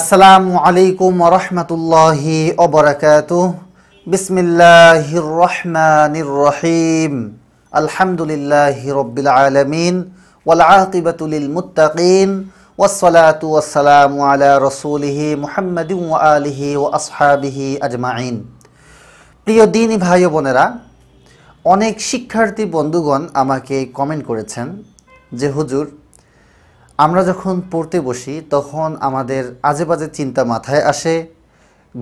আসসালামু আলাইকুম রহমতুল্লাহি অবরাকাত বিসমিল্লাহ রহমান রহিম আলহামদুলিল্লাহ রব্বিল আলমিন ওয়ালাকিবাতুলিল মুতাকিন ওসলাতাম আলা রসুলহি মুহাম্মদ আলিহি ও আসহাবিহি আজমাইন প্রিয় দিনী ভাই বোনেরা অনেক শিক্ষার্থী বন্ধুগণ আমাকে কমেন্ট করেছেন যে হুজুর আমরা যখন পড়তে বসি তখন আমাদের আজেবাজে চিন্তা মাথায় আসে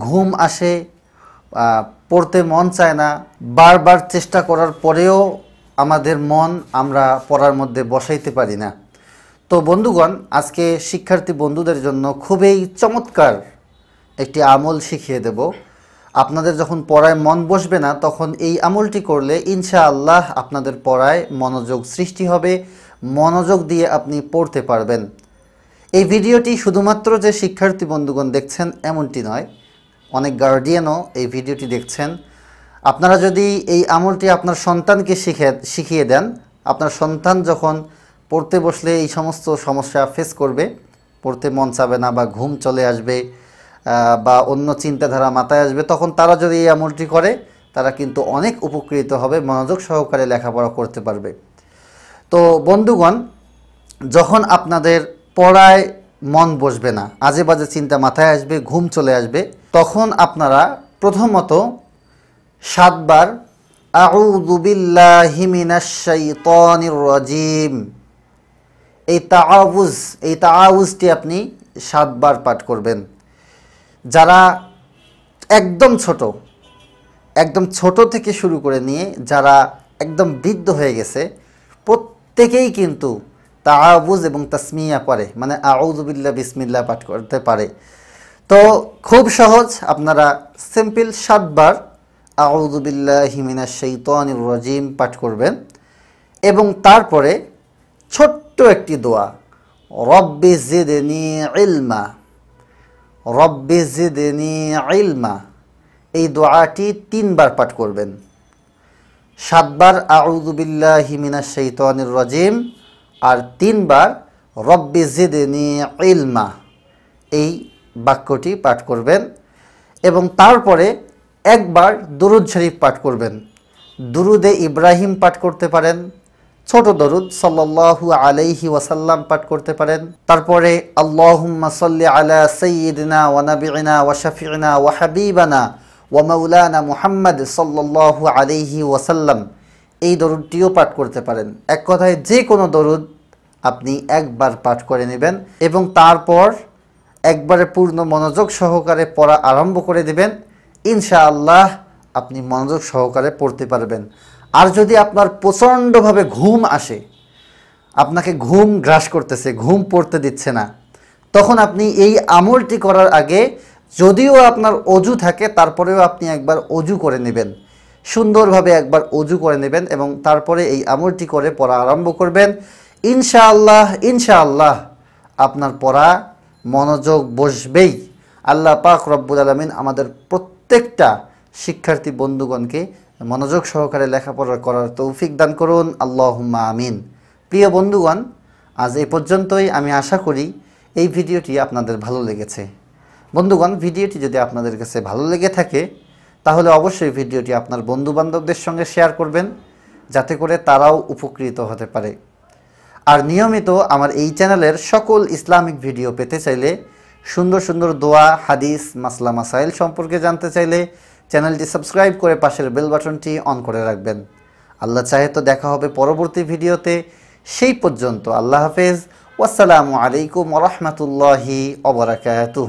ঘুম আসে পড়তে মন চায় না বারবার চেষ্টা করার পরেও আমাদের মন আমরা পড়ার মধ্যে বসাইতে পারি না তো বন্ধুগণ আজকে শিক্ষার্থী বন্ধুদের জন্য খুবই চমৎকার একটি আমল শিখিয়ে দেব আপনাদের যখন পড়ায় মন বসবে না তখন এই আমলটি করলে ইনশাআল্লাহ আপনাদের পড়ায় মনোযোগ সৃষ্টি হবে মনোযোগ দিয়ে আপনি পড়তে পারবেন এই ভিডিওটি শুধুমাত্র যে শিক্ষার্থী বন্ধুগণ দেখছেন এমনটি নয় অনেক গার্ডিয়ানও এই ভিডিওটি দেখছেন আপনারা যদি এই আমলটি আপনার সন্তানকে শিখে শিখিয়ে দেন আপনার সন্তান যখন পড়তে বসলে এই সমস্ত সমস্যা ফেস করবে পড়তে মন চাবে না বা ঘুম চলে আসবে বা অন্য চিন্তাধারা মাথায় আসবে তখন তারা যদি এই আমলটি করে তারা কিন্তু অনেক উপকৃত হবে মনোযোগ সহকারে লেখাপড়া করতে পারবে তো বন্ধুগণ যখন আপনাদের পড়ায় মন বসবে না আজে বাজে চিন্তা মাথায় আসবে ঘুম চলে আসবে তখন আপনারা প্রথমত সাতবার রাজিম এই তাউজ এই তাউজটি আপনি সাতবার পাঠ করবেন যারা একদম ছোট একদম ছোট থেকে শুরু করে নিয়ে যারা একদম বৃদ্ধ হয়ে গেছে প্রত্যেক থেকেই কিন্তু আবুজ এবং তাসমিয়া করে মানে আউজবিল্লা বিসমিল্লা পাঠ করতে পারে তো খুব সহজ আপনারা সিম্পল সাতবার আউজবিল্লা হিমিনা শৈতানির রাজিম পাঠ করবেন এবং তারপরে ছোট্ট একটি দোয়া রব্বি জিদনি ইলমা রব্বি জিদনি ইলমা এই দোয়াটি তিনবার পাঠ করবেন সাতবার আউদুবিল্লাহ হিমিনা শৈতানির রজিম আর তিনবার রব্বি জিদনি ইলমা এই বাক্যটি পাঠ করবেন এবং তারপরে একবার দুরুদ শরীফ পাঠ করবেন দুরুদে ইব্রাহিম পাঠ করতে পারেন ছোট দরুদ সাল্লাহু আলাইহি ওয়াসাল্লাম পাঠ করতে পারেন তারপরে আল্লাহ সাল্লি আলা সঈদিনা ওয়ানাবিনা ওয়াশাফিনা ওয়াহাবিবানা ওয়ামাউলানা মুহাম্মদ সাল্লাল্লাহু আলিহি ওয়াসাল্লাম এই দরুদটিও পাঠ করতে পারেন এক কথায় যে কোনো দরুদ আপনি একবার পাঠ করে নেবেন এবং তারপর একবারে পূর্ণ মনোযোগ সহকারে পড়া আরম্ভ করে দেবেন ইনশাআল্লাহ আপনি মনোযোগ সহকারে পড়তে পারবেন আর যদি আপনার প্রচণ্ডভাবে ঘুম আসে আপনাকে ঘুম গ্রাস করতেছে ঘুম পড়তে দিচ্ছে না তখন আপনি এই আমলটি করার আগে যদিও আপনার অজু থাকে তারপরেও আপনি একবার অজু করে নেবেন সুন্দরভাবে একবার অজু করে নেবেন এবং তারপরে এই আমলটি করে পড়া আরম্ভ করবেন ইনশাআল্লাহ ইনশাআল্লাহ আপনার পড়া মনোযোগ বসবেই আল্লাহ পাক রব্বুল আলমিন আমাদের প্রত্যেকটা শিক্ষার্থী বন্ধুগণকে মনোযোগ সহকারে লেখাপড়া করার তৌফিক দান করুন আল্লাহুম্মা আমিন প্রিয় বন্ধুগণ আজ এ পর্যন্তই আমি আশা করি এই ভিডিওটি আপনাদের ভালো লেগেছে বন্ধুগণ ভিডিওটি যদি আপনাদের কাছে ভালো লেগে থাকে তাহলে অবশ্যই ভিডিওটি আপনার বন্ধুবান্ধবদের সঙ্গে শেয়ার করবেন যাতে করে তারাও উপকৃত হতে পারে আর নিয়মিত আমার এই চ্যানেলের সকল ইসলামিক ভিডিও পেতে চাইলে সুন্দর সুন্দর দোয়া হাদিস মাসলা মাসাইল সম্পর্কে জানতে চাইলে চ্যানেলটি সাবস্ক্রাইব করে পাশের বেল বাটনটি অন করে রাখবেন আল্লাহ চাহে তো দেখা হবে পরবর্তী ভিডিওতে সেই পর্যন্ত আল্লাহ হাফেজ ওয়াসালামু আলাইকুম রহমতুল্লাহি অবরাকাতুহ